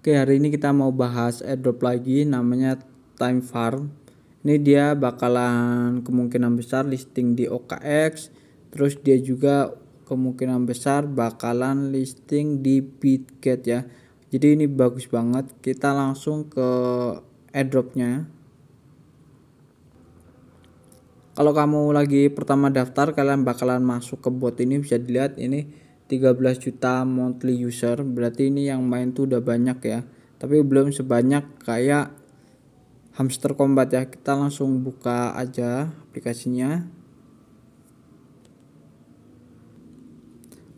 Oke, hari ini kita mau bahas airdrop lagi namanya Time Farm. Ini dia bakalan kemungkinan besar listing di OKX, terus dia juga kemungkinan besar bakalan listing di Bitget ya. Jadi ini bagus banget. Kita langsung ke airdropnya. Kalau kamu lagi pertama daftar, kalian bakalan masuk ke bot ini bisa dilihat ini 13 juta monthly user berarti ini yang main tuh udah banyak ya tapi belum sebanyak kayak hamster combat ya kita langsung buka aja aplikasinya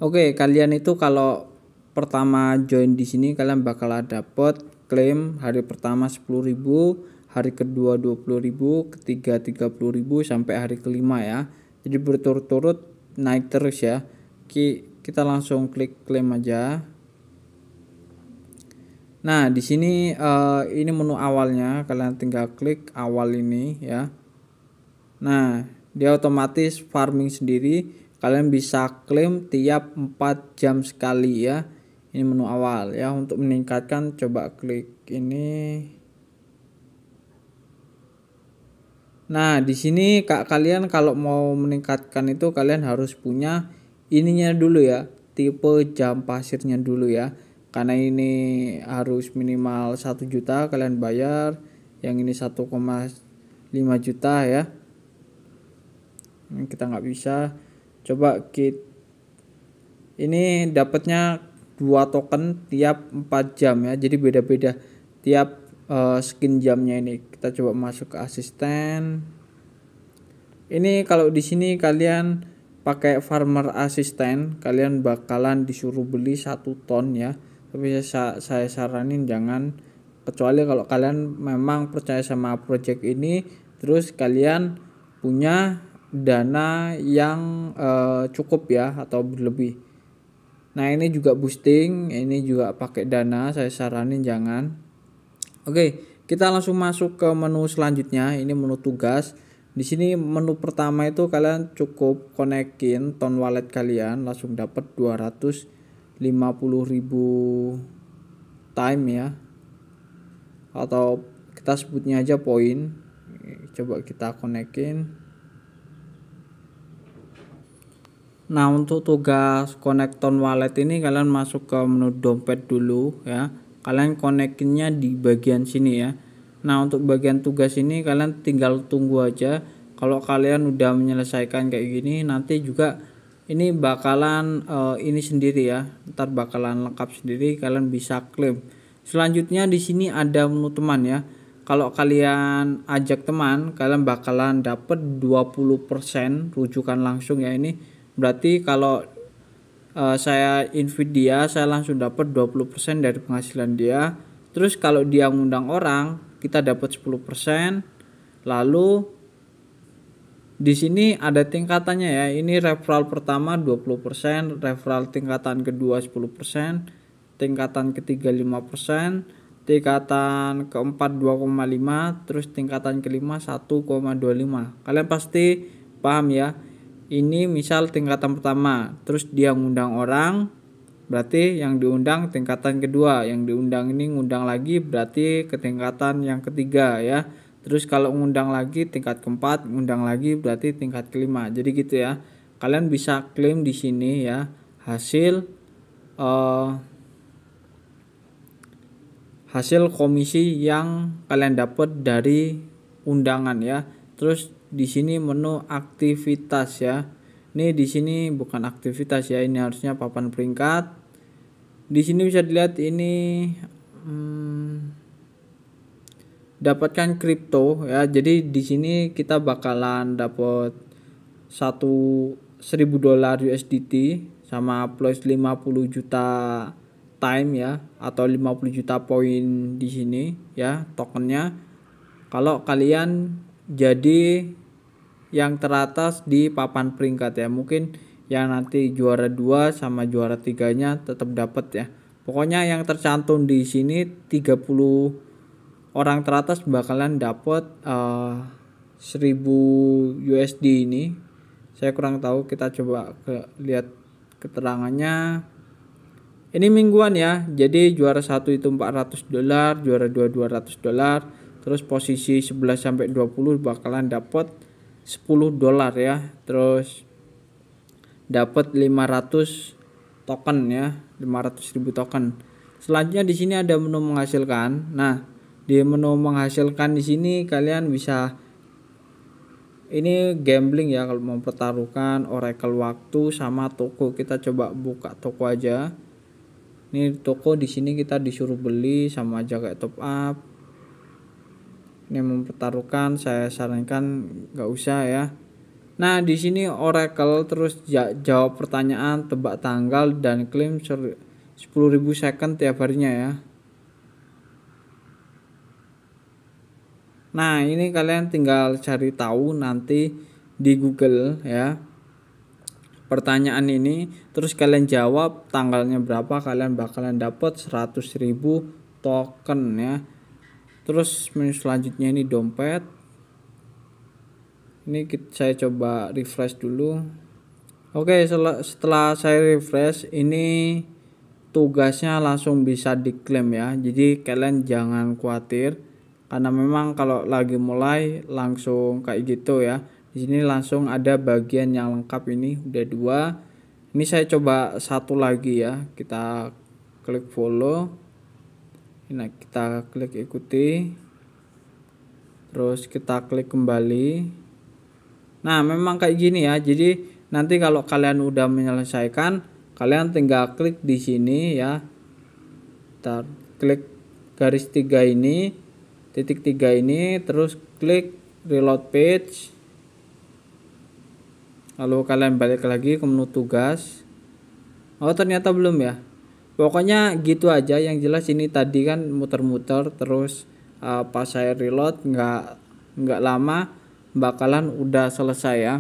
Oke, kalian itu kalau pertama join di sini kalian bakal dapet klaim hari pertama 10.000, hari kedua 20.000, ketiga 30.000 sampai hari kelima ya. Jadi berturut-turut naik terus ya kita langsung klik claim aja nah di sini uh, ini menu awalnya kalian tinggal klik awal ini ya nah dia otomatis farming sendiri kalian bisa klaim tiap 4 jam sekali ya ini menu awal ya untuk meningkatkan coba klik ini Nah, di sini Kak kalian kalau mau meningkatkan itu kalian harus punya ininya dulu ya tipe jam pasirnya dulu ya karena ini harus minimal 1 juta kalian bayar yang ini 1,5 juta ya ini kita nggak bisa coba kit ini dapatnya dua token tiap 4 jam ya jadi beda-beda tiap uh, skin jamnya ini kita coba masuk ke asisten ini kalau di sini kalian pakai farmer assistant kalian bakalan disuruh beli satu ton ya tapi saya, saya saranin jangan kecuali kalau kalian memang percaya sama project ini terus kalian punya dana yang uh, cukup ya atau berlebih nah ini juga boosting ini juga pakai dana saya saranin jangan oke kita langsung masuk ke menu selanjutnya ini menu tugas di sini menu pertama itu kalian cukup konekin tone wallet kalian langsung dapat 250.000 time ya. Atau kita sebutnya aja poin. Coba kita konekin. Nah, untuk tugas connect tone wallet ini kalian masuk ke menu dompet dulu ya. Kalian konekinnya di bagian sini ya Nah untuk bagian tugas ini kalian tinggal tunggu aja kalau kalian udah menyelesaikan kayak gini nanti juga ini bakalan uh, ini sendiri ya ntar bakalan lengkap sendiri kalian bisa klaim selanjutnya di sini ada menu teman ya kalau kalian ajak teman kalian bakalan dapat 20% rujukan langsung ya ini berarti kalau uh, saya invite dia saya langsung dapat 20% dari penghasilan dia terus kalau dia ngundang orang kita dapat 10%. Lalu di sini ada tingkatannya ya. Ini referral pertama 20%, referral tingkatan kedua 10%, tingkatan ketiga 5%, tingkatan keempat 2,5, terus tingkatan kelima 1,25. Kalian pasti paham ya. Ini misal tingkatan pertama, terus dia ngundang orang, berarti yang diundang tingkatan kedua yang diundang ini ngundang lagi berarti ke yang ketiga ya terus kalau ngundang lagi tingkat keempat ngundang lagi berarti tingkat kelima jadi gitu ya kalian bisa klaim di sini ya hasil uh, hasil komisi yang kalian dapat dari undangan ya terus di sini menu aktivitas ya ini di sini bukan aktivitas ya ini harusnya papan peringkat di sini bisa dilihat ini hmm, dapatkan kripto ya jadi di sini kita bakalan dapat satu seribu dolar USDT sama plus 50 juta time ya atau 50 juta poin di sini ya tokennya kalau kalian jadi yang teratas di papan peringkat ya mungkin yang nanti juara 2 sama juara 3 nya tetap dapat ya. Pokoknya yang tercantum di sini 30 orang teratas bakalan dapat uh, 1000 USD ini. Saya kurang tahu, kita coba ke, lihat keterangannya. Ini mingguan ya. Jadi juara 1 itu 400 dolar, juara 2 200 dolar, terus posisi 11 sampai 20 bakalan dapat 10 dolar ya. Terus dapat 500 token ya 500.000 token selanjutnya di sini ada menu menghasilkan nah di menu menghasilkan di sini kalian bisa ini gambling ya kalau mempertaruhkan oracle waktu sama toko kita coba buka toko aja ini toko di sini kita disuruh beli sama aja kayak top up ini mempertaruhkan saya sarankan nggak usah ya Nah, di sini Oracle terus jawab pertanyaan, tebak tanggal dan klaim 10.000 second tiap harinya ya. Nah, ini kalian tinggal cari tahu nanti di Google ya. Pertanyaan ini terus kalian jawab tanggalnya berapa kalian bakalan dapat 100.000 token ya. Terus menu selanjutnya ini dompet ini kita, saya coba refresh dulu oke setelah saya refresh ini tugasnya langsung bisa diklaim ya jadi kalian jangan khawatir karena memang kalau lagi mulai langsung kayak gitu ya di sini langsung ada bagian yang lengkap ini udah dua ini saya coba satu lagi ya kita klik follow nah kita klik ikuti terus kita klik kembali Nah, memang kayak gini ya. Jadi nanti kalau kalian udah menyelesaikan, kalian tinggal klik di sini ya. Ntar, klik garis tiga ini, titik tiga ini, terus klik reload page. Lalu kalian balik lagi ke menu tugas. Oh, ternyata belum ya. Pokoknya gitu aja yang jelas ini tadi kan muter-muter terus uh, pas saya reload nggak nggak lama bakalan udah selesai ya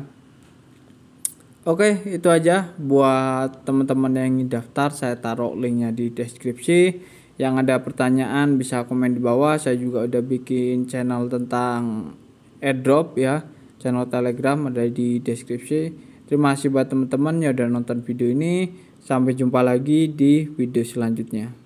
Oke itu aja buat teman-teman yang ingin daftar saya taruh linknya di deskripsi yang ada pertanyaan bisa komen di bawah saya juga udah bikin channel tentang airdrop ya channel telegram ada di deskripsi terima kasih buat teman-teman yang udah nonton video ini sampai jumpa lagi di video selanjutnya